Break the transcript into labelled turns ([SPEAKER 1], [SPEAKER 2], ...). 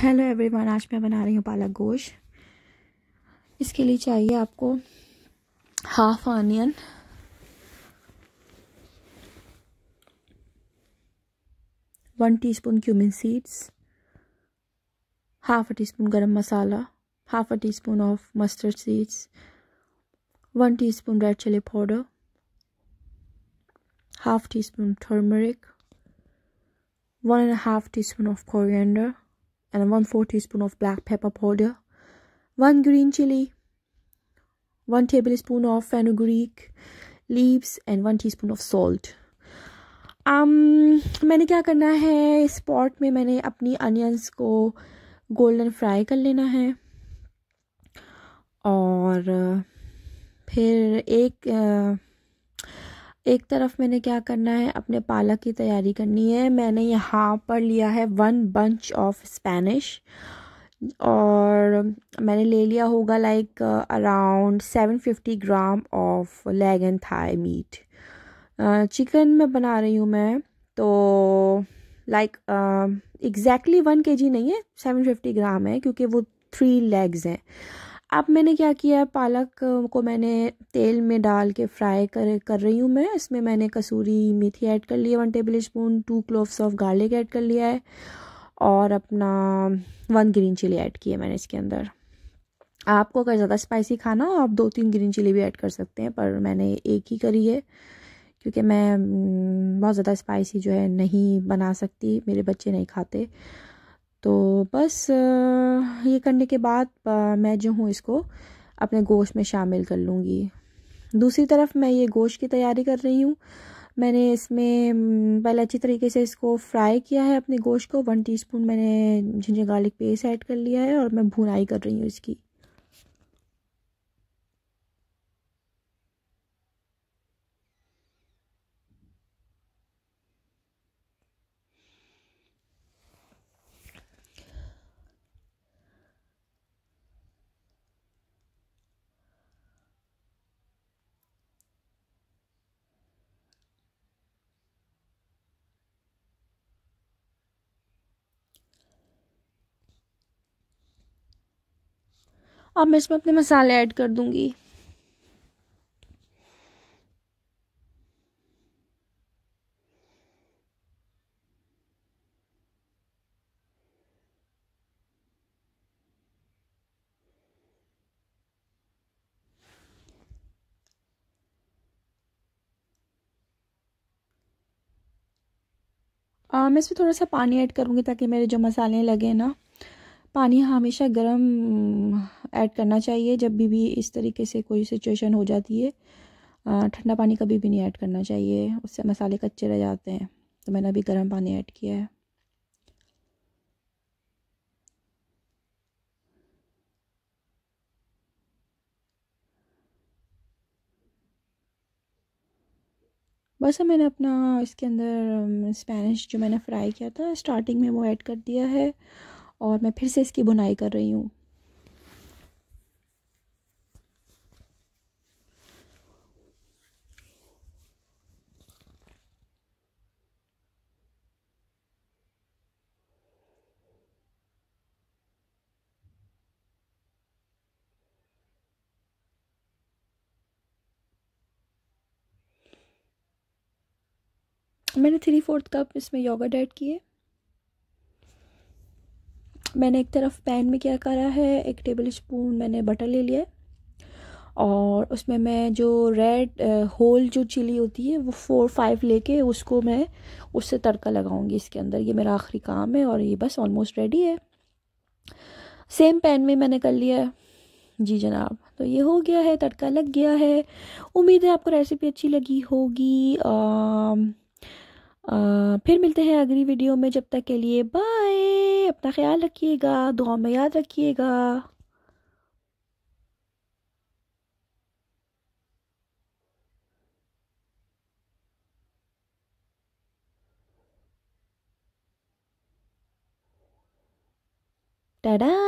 [SPEAKER 1] Hello everyone आज मैं बना रही हूँ पालक गोश इसके लिए चाहिए आपको half onion one teaspoon cumin seeds half a teaspoon garam masala half a teaspoon of mustard seeds one teaspoon red chilli powder half teaspoon turmeric one and half teaspoon of coriander and 1 4 teaspoon of black pepper powder 1 green chili 1 tablespoon of fenugreek leaves and 1 teaspoon of salt um, मैंने क्या करना है इस pot में मैंने अपनी onions को golden fry कर लेना है और फिर एक एक तरफ मैंने क्या करना है अपने पालक की तैयारी करनी है मैंने यहाँ पर लिया है वन बंच ऑफ स्पेनिश और मैंने ले लिया होगा like around seven fifty gram of leg and thigh meat chicken में बना रही हूँ मैं तो लाइक एग्जैक्टली वन के जी नहीं है सेवन फिफ्टी ग्राम है क्योंकि वो थ्री लेग्स हैं अब मैंने क्या किया है पालक को मैंने तेल में डाल के फ्राई कर कर रही हूँ मैं इसमें मैंने कसूरी मेथी ऐड कर लिया one tablespoon two cloves of garlic add कर लिया है और अपना वन ग्रीन चिली ऐड किया मैंने इसके अंदर आपको अगर ज़्यादा स्पाइसी खाना हो आप दो तीन ग्रीन चिली भी ऐड कर सकते हैं पर मैंने एक ही करी है क्योंकि मैं बहुत ज़्यादा स्पाइसी जो है नहीं बना सकती मेरे बच्चे नहीं खाते तो बस ये करने के बाद मैं जो हूँ इसको अपने गोश्त में शामिल कर लूँगी दूसरी तरफ मैं ये गोश्त की तैयारी कर रही हूँ मैंने इसमें पहले अच्छी तरीके से इसको फ्राई किया है अपने गोश्त को वन टीस्पून मैंने जिंजर गार्लिक पेस्ट ऐड कर लिया है और मैं भुनाई कर रही हूँ इसकी अब मैं इसमें अपने मसाले ऐड कर दूंगी आ, मैं इसमें थोड़ा सा पानी ऐड करूँगी ताकि मेरे जो मसाले लगे ना पानी हमेशा गर्म ऐड करना चाहिए जब भी भी इस तरीके से कोई सिचुएशन हो जाती है ठंडा पानी कभी भी नहीं ऐड करना चाहिए उससे मसाले कच्चे रह जाते हैं तो मैंने अभी गर्म पानी ऐड किया है बस मैंने अपना इसके अंदर स्पेनिश जो मैंने फ्राई किया था स्टार्टिंग में वो ऐड कर दिया है और मैं फिर से इसकी बुनाई कर रही हूँ मैंने थ्री फोर्थ कप इसमें योगा ऐड किए मैंने एक तरफ पैन में क्या करा है एक टेबल स्पून मैंने बटर ले लिया है और उसमें मैं जो रेड होल जो चिली होती है वो फोर फाइव लेके उसको मैं उससे तड़का लगाऊंगी इसके अंदर ये मेरा आखिरी काम है और ये बस ऑलमोस्ट रेडी है सेम पैन में मैंने कर लिया है जी जनाब तो ये हो गया है तड़का लग गया है उम्मीद है आपको रेसिपी अच्छी लगी होगी आ, आ, फिर मिलते हैं अगली वीडियो में जब तक के लिए बाय اپنا خیال رکھیے گا دعاوں میں یاد رکھیے گا Ta-da!